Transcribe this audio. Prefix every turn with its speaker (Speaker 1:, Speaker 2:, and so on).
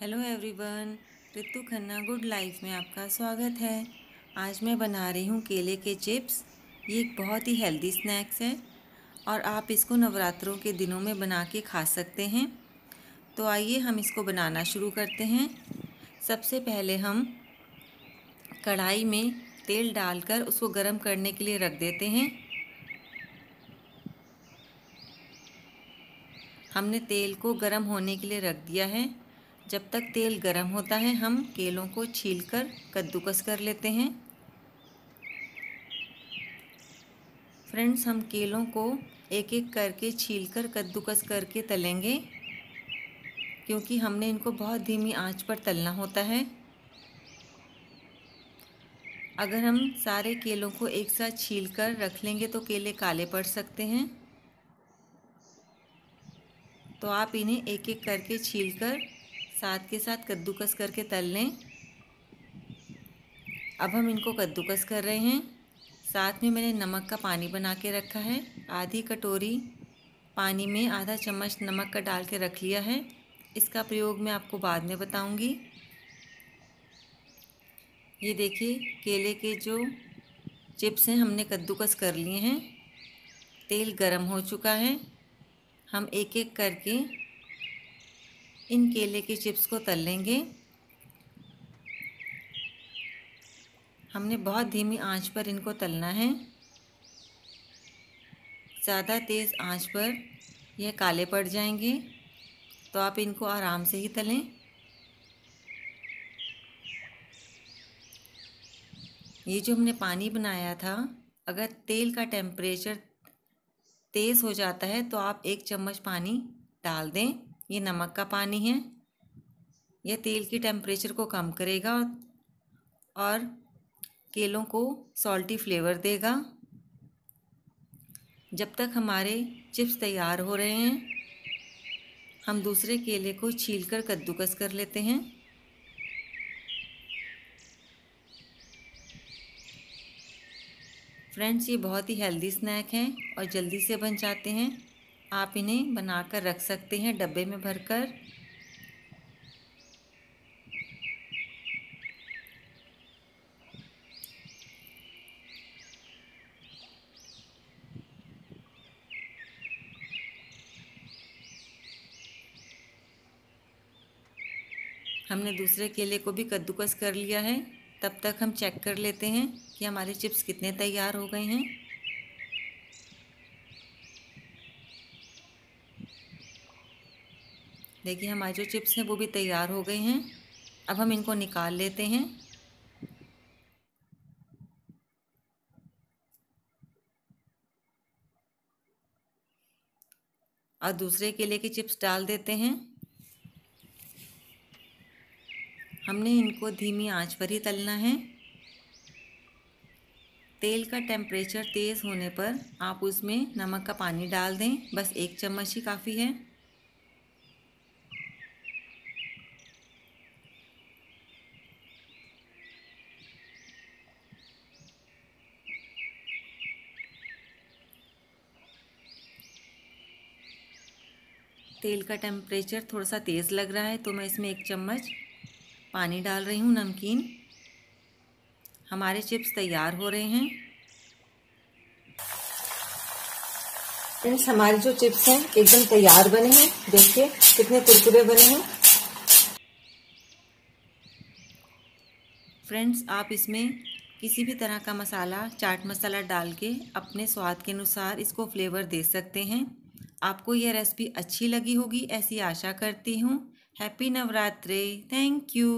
Speaker 1: hello everyone Ritu Khanna good life में आपका स्वागत है आज मैं बना रही हूँ केले के चिप्स ये एक बहुत ही हेल्दी स्नैक्स है और आप इसको नवरात्रों के दिनों में बना के खा सकते हैं तो आइए हम इसको बनाना शुरू करते हैं सबसे पहले हम कढ़ाई में तेल डालकर उसको गर्म करने के लिए रख देते हैं हमने तेल को गर्म होने के लिए रख दिया है जब तक तेल गर्म होता है हम केलों को छीलकर कद्दूकस कर लेते हैं फ्रेंड्स हम केलों को एक एक करके छीलकर कद्दूकस करके तलेंगे क्योंकि हमने इनको बहुत धीमी आंच पर तलना होता है अगर हम सारे केलों को एक साथ छील कर रख लेंगे तो केले काले पड़ सकते हैं तो आप इन्हें एक एक करके छील कर साथ के साथ कद्दूकस करके तल लें अब हम इनको कद्दूकस कर रहे हैं साथ में मैंने नमक का पानी बना के रखा है आधी कटोरी पानी में आधा चम्मच नमक का डाल के रख लिया है इसका प्रयोग मैं आपको बाद में बताऊंगी ये देखिए केले के जो चिप्स हैं हमने कद्दूकस कर लिए हैं तेल गरम हो चुका है हम एक एक करके इन केले के चिप्स को तल लेंगे हमने बहुत धीमी आंच पर इनको तलना है ज़्यादा तेज़ आंच पर यह काले पड़ जाएंगे तो आप इनको आराम से ही तलें ये जो हमने पानी बनाया था अगर तेल का टेम्परेचर तेज़ हो जाता है तो आप एक चम्मच पानी डाल दें ये नमक का पानी है यह तेल की टेम्परेचर को कम करेगा और केलों को सॉल्टी फ्लेवर देगा जब तक हमारे चिप्स तैयार हो रहे हैं हम दूसरे केले को छीलकर कद्दूकस कर लेते हैं फ्रेंड्स ये बहुत ही हेल्दी स्नैक हैं और जल्दी से बन जाते हैं आप इन्हें बनाकर रख सकते हैं डब्बे में भरकर हमने दूसरे केले को भी कद्दूकस कर लिया है तब तक हम चेक कर लेते हैं कि हमारे चिप्स कितने तैयार हो गए हैं देखिए हमारे जो चिप्स हैं वो भी तैयार हो गए हैं अब हम इनको निकाल लेते हैं और दूसरे केले के चिप्स डाल देते हैं हमने इनको धीमी आंच पर ही तलना है तेल का टेम्परेचर तेज़ होने पर आप उसमें नमक का पानी डाल दें बस एक चम्मच ही काफ़ी है तेल का टेम्परेचर थोड़ा सा तेज़ लग रहा है तो मैं इसमें एक चम्मच पानी डाल रही हूँ नमकीन हमारे चिप्स तैयार हो रहे हैं फ्रेंड्स हमारे जो चिप्स हैं एकदम तैयार बने हैं देखिए कितने कुरकुरे बने हैं फ्रेंड्स आप इसमें किसी भी तरह का मसाला चाट मसाला डाल के अपने स्वाद के अनुसार इसको फ्लेवर दे सकते हैं आपको यह रेसिपी अच्छी लगी होगी ऐसी आशा करती हूँ हैप्पी नवरात्रि थैंक यू